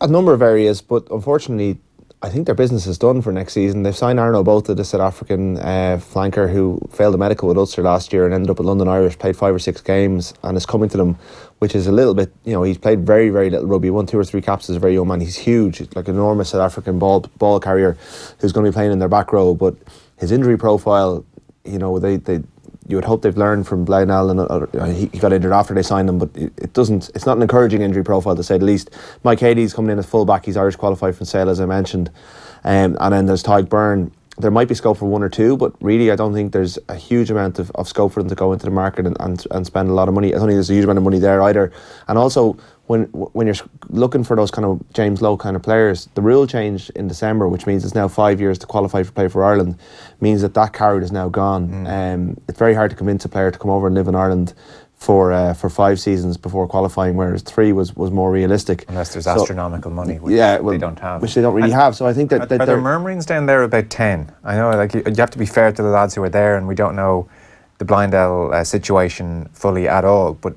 a number of areas, but unfortunately, I think their business is done for next season. They've signed Arno Botha, the South African uh, flanker who failed a medical with Ulster last year and ended up at London Irish, played five or six games, and is coming to them, which is a little bit, you know, he's played very, very little rugby. Won two, or three caps as a very young man. He's huge, like an enormous South African ball ball carrier who's going to be playing in their back row. But his injury profile, you know, they, they you would hope they've learned from Blagnall and other, uh, uh, he, he, got injured after they signed him, but it, it, doesn't. It's not an encouraging injury profile to say the least. Mike Hady's coming in as fullback. He's Irish qualified from Sale, as I mentioned, um, and then there's Tyke Byrne there might be scope for one or two, but really, I don't think there's a huge amount of, of scope for them to go into the market and, and, and spend a lot of money. I don't think there's a huge amount of money there either. And also, when when you're looking for those kind of James Lowe kind of players, the rule change in December, which means it's now five years to qualify for play for Ireland, means that that carrot is now gone. Mm. Um, it's very hard to convince a player to come over and live in Ireland for uh, for five seasons before qualifying, whereas three was, was more realistic. Unless there's so, astronomical money, which yeah, well, they don't have, which they don't really and have. So I think that, are, that are there murmurings down there about ten. I know, like you, you, have to be fair to the lads who are there, and we don't know the blind uh, situation fully at all. But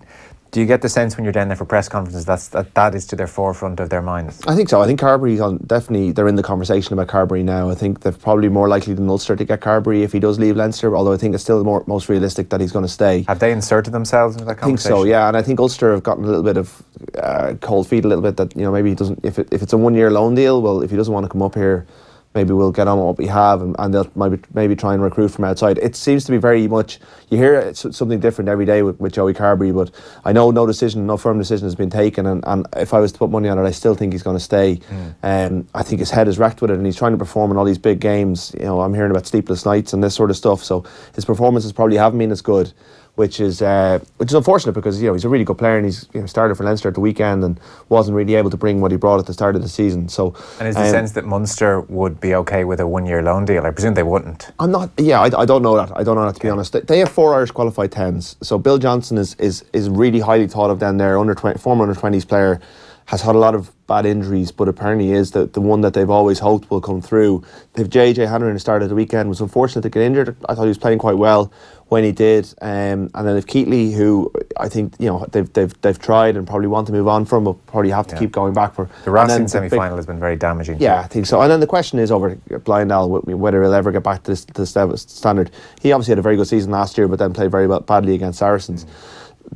do you get the sense when you're down there for press conferences that's, that that is to their forefront of their minds? I think so. I think Carberry's on definitely they're in the conversation about Carberry now. I think they're probably more likely than Ulster to get Carberry if he does leave Leinster. Although I think it's still more, most realistic that he's going to stay. Have they inserted themselves into that conversation? I think so. Yeah, and I think Ulster have gotten a little bit of uh, cold feet a little bit that you know maybe he doesn't if it, if it's a one year loan deal. Well, if he doesn't want to come up here maybe we'll get on with what we have and, and they'll maybe, maybe try and recruit from outside. It seems to be very much, you hear something different every day with, with Joey Carberry, but I know no decision, no firm decision has been taken. And, and if I was to put money on it, I still think he's going to stay. Mm. Um, I think his head is racked with it and he's trying to perform in all these big games. You know, I'm hearing about sleepless nights and this sort of stuff. So his performances probably haven't been as good which is uh, which is unfortunate because you know he's a really good player and he's you know, started for Leinster at the weekend and wasn't really able to bring what he brought at the start of the season. So and is the um, sense that Munster would be okay with a one-year loan deal? I presume they wouldn't. I'm not. Yeah, I, I don't know that. I don't know that to okay. be honest. They have four Irish qualified tens, so Bill Johnson is is is really highly thought of down there, under 20, former under twenties player has had a lot of bad injuries, but apparently is the, the one that they've always hoped will come through. If JJ Hanneran started the weekend was unfortunate to get injured. I thought he was playing quite well when he did. Um, and then if Keatley, who I think you know they've they've they've tried and probably want to move on from, but probably have to yeah. keep going back for the Racing semi final has been very damaging. Yeah, I think so. And then the question is over Blind Al whether he'll ever get back to this, to this standard. He obviously had a very good season last year, but then played very badly against Saracens. Mm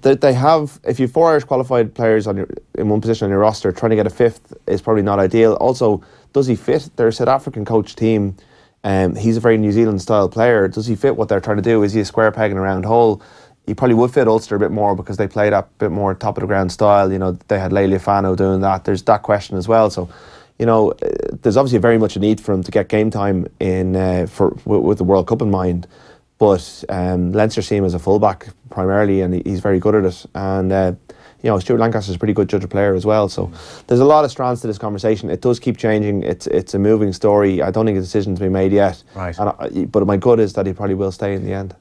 that they have, if you have four Irish qualified players on your, in one position on your roster, trying to get a fifth is probably not ideal. Also, does he fit their South African coach team? Um, he's a very New Zealand style player. Does he fit what they're trying to do? Is he a square peg in a round hole? He probably would fit Ulster a bit more because they played that bit more top of the ground style. You know, they had Leila Fano doing that. There's that question as well. So, you know, uh, there's obviously very much a need for him to get game time in uh, for with the World Cup in mind. But um, Leinster see him as a fullback primarily, and he's very good at it. And uh, you know, Stuart Lancaster is a pretty good judge of player as well. So there's a lot of strands to this conversation. It does keep changing. It's it's a moving story. I don't think a decision's been made yet. Right. I, but my gut is that he probably will stay in the end.